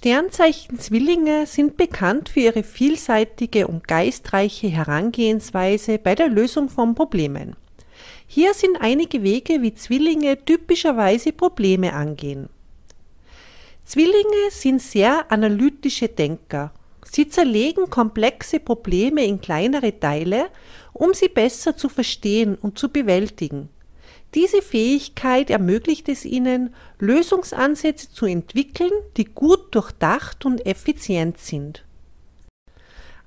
Sternzeichen Zwillinge sind bekannt für ihre vielseitige und geistreiche Herangehensweise bei der Lösung von Problemen. Hier sind einige Wege, wie Zwillinge typischerweise Probleme angehen. Zwillinge sind sehr analytische Denker. Sie zerlegen komplexe Probleme in kleinere Teile, um sie besser zu verstehen und zu bewältigen. Diese Fähigkeit ermöglicht es ihnen, Lösungsansätze zu entwickeln, die gut durchdacht und effizient sind.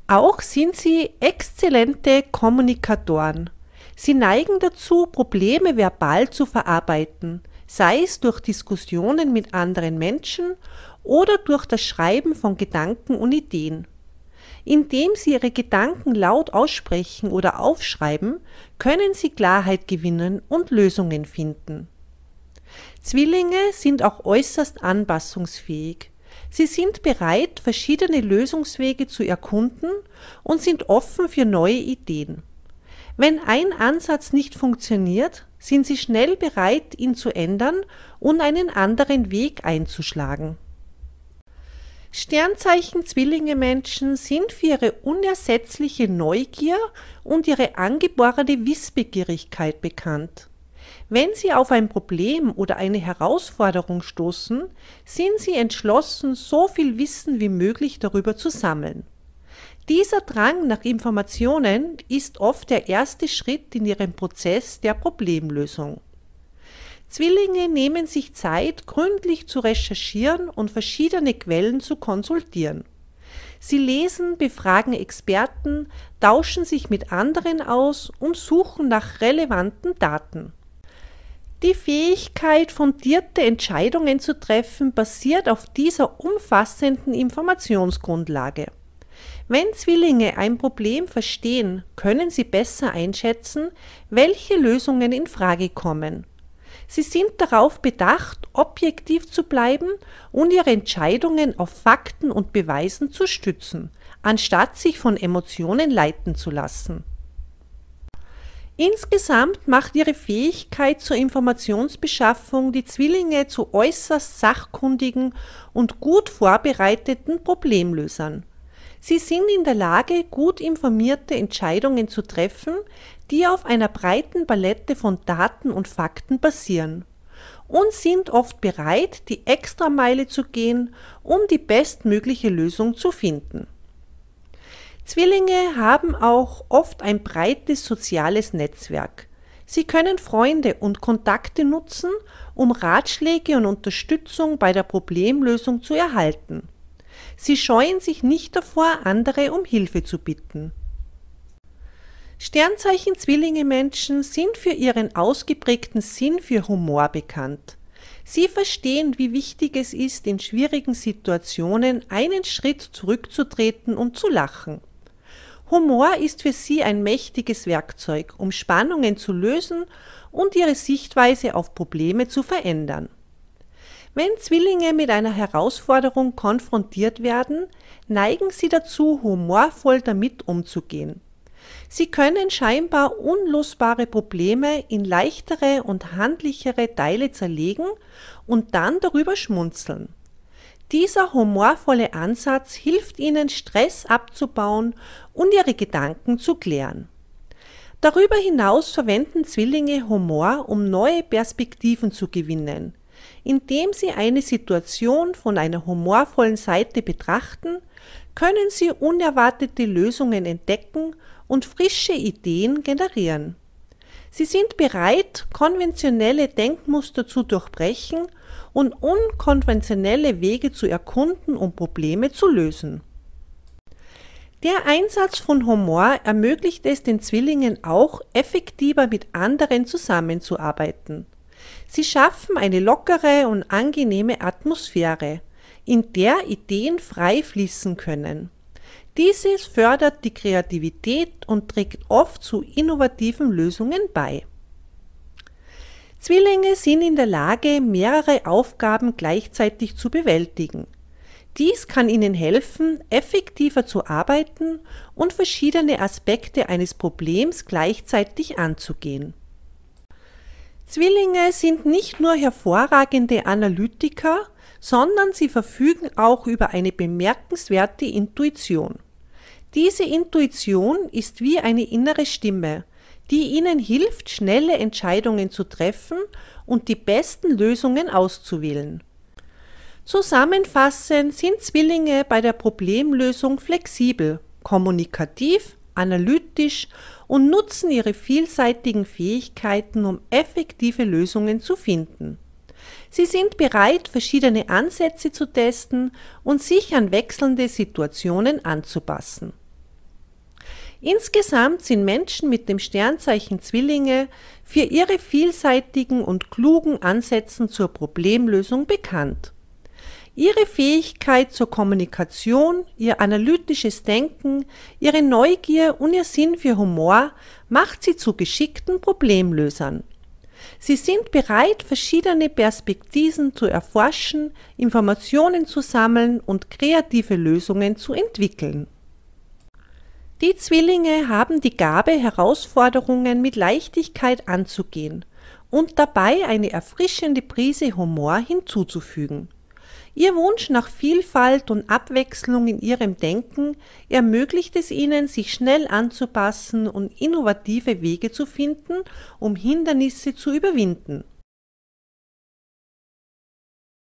Auch sind sie exzellente Kommunikatoren. Sie neigen dazu, Probleme verbal zu verarbeiten, sei es durch Diskussionen mit anderen Menschen oder durch das Schreiben von Gedanken und Ideen. Indem Sie Ihre Gedanken laut aussprechen oder aufschreiben, können Sie Klarheit gewinnen und Lösungen finden. Zwillinge sind auch äußerst anpassungsfähig. Sie sind bereit, verschiedene Lösungswege zu erkunden und sind offen für neue Ideen. Wenn ein Ansatz nicht funktioniert, sind sie schnell bereit, ihn zu ändern und einen anderen Weg einzuschlagen. Sternzeichen Zwillinge Menschen sind für ihre unersetzliche Neugier und ihre angeborene Wissbegierigkeit bekannt. Wenn sie auf ein Problem oder eine Herausforderung stoßen, sind sie entschlossen, so viel Wissen wie möglich darüber zu sammeln. Dieser Drang nach Informationen ist oft der erste Schritt in ihrem Prozess der Problemlösung. Zwillinge nehmen sich Zeit, gründlich zu recherchieren und verschiedene Quellen zu konsultieren. Sie lesen, befragen Experten, tauschen sich mit anderen aus und suchen nach relevanten Daten. Die Fähigkeit, fundierte Entscheidungen zu treffen, basiert auf dieser umfassenden Informationsgrundlage. Wenn Zwillinge ein Problem verstehen, können sie besser einschätzen, welche Lösungen in Frage kommen Sie sind darauf bedacht, objektiv zu bleiben und ihre Entscheidungen auf Fakten und Beweisen zu stützen, anstatt sich von Emotionen leiten zu lassen. Insgesamt macht ihre Fähigkeit zur Informationsbeschaffung die Zwillinge zu äußerst sachkundigen und gut vorbereiteten Problemlösern Sie sind in der Lage, gut informierte Entscheidungen zu treffen, die auf einer breiten Palette von Daten und Fakten basieren und sind oft bereit, die Extrameile zu gehen, um die bestmögliche Lösung zu finden. Zwillinge haben auch oft ein breites soziales Netzwerk. Sie können Freunde und Kontakte nutzen, um Ratschläge und Unterstützung bei der Problemlösung zu erhalten. Sie scheuen sich nicht davor, andere um Hilfe zu bitten. Sternzeichen Zwillinge Menschen sind für ihren ausgeprägten Sinn für Humor bekannt. Sie verstehen, wie wichtig es ist, in schwierigen Situationen einen Schritt zurückzutreten und zu lachen. Humor ist für sie ein mächtiges Werkzeug, um Spannungen zu lösen und ihre Sichtweise auf Probleme zu verändern. Wenn Zwillinge mit einer Herausforderung konfrontiert werden, neigen sie dazu, humorvoll damit umzugehen. Sie können scheinbar unlösbare Probleme in leichtere und handlichere Teile zerlegen und dann darüber schmunzeln. Dieser humorvolle Ansatz hilft ihnen, Stress abzubauen und ihre Gedanken zu klären. Darüber hinaus verwenden Zwillinge Humor, um neue Perspektiven zu gewinnen, indem Sie eine Situation von einer humorvollen Seite betrachten, können Sie unerwartete Lösungen entdecken und frische Ideen generieren. Sie sind bereit, konventionelle Denkmuster zu durchbrechen und unkonventionelle Wege zu erkunden, um Probleme zu lösen. Der Einsatz von Humor ermöglicht es den Zwillingen auch, effektiver mit anderen zusammenzuarbeiten. Sie schaffen eine lockere und angenehme Atmosphäre, in der Ideen frei fließen können. Dieses fördert die Kreativität und trägt oft zu innovativen Lösungen bei. Zwillinge sind in der Lage, mehrere Aufgaben gleichzeitig zu bewältigen. Dies kann ihnen helfen, effektiver zu arbeiten und verschiedene Aspekte eines Problems gleichzeitig anzugehen. Zwillinge sind nicht nur hervorragende Analytiker, sondern sie verfügen auch über eine bemerkenswerte Intuition. Diese Intuition ist wie eine innere Stimme, die ihnen hilft, schnelle Entscheidungen zu treffen und die besten Lösungen auszuwählen. Zusammenfassend sind Zwillinge bei der Problemlösung flexibel, kommunikativ, analytisch und nutzen ihre vielseitigen Fähigkeiten, um effektive Lösungen zu finden. Sie sind bereit, verschiedene Ansätze zu testen und sich an wechselnde Situationen anzupassen. Insgesamt sind Menschen mit dem Sternzeichen Zwillinge für ihre vielseitigen und klugen Ansätze zur Problemlösung bekannt. Ihre Fähigkeit zur Kommunikation, ihr analytisches Denken, ihre Neugier und ihr Sinn für Humor macht sie zu geschickten Problemlösern. Sie sind bereit, verschiedene Perspektiven zu erforschen, Informationen zu sammeln und kreative Lösungen zu entwickeln. Die Zwillinge haben die Gabe, Herausforderungen mit Leichtigkeit anzugehen und dabei eine erfrischende Prise Humor hinzuzufügen. Ihr Wunsch nach Vielfalt und Abwechslung in ihrem Denken ermöglicht es ihnen, sich schnell anzupassen und innovative Wege zu finden, um Hindernisse zu überwinden.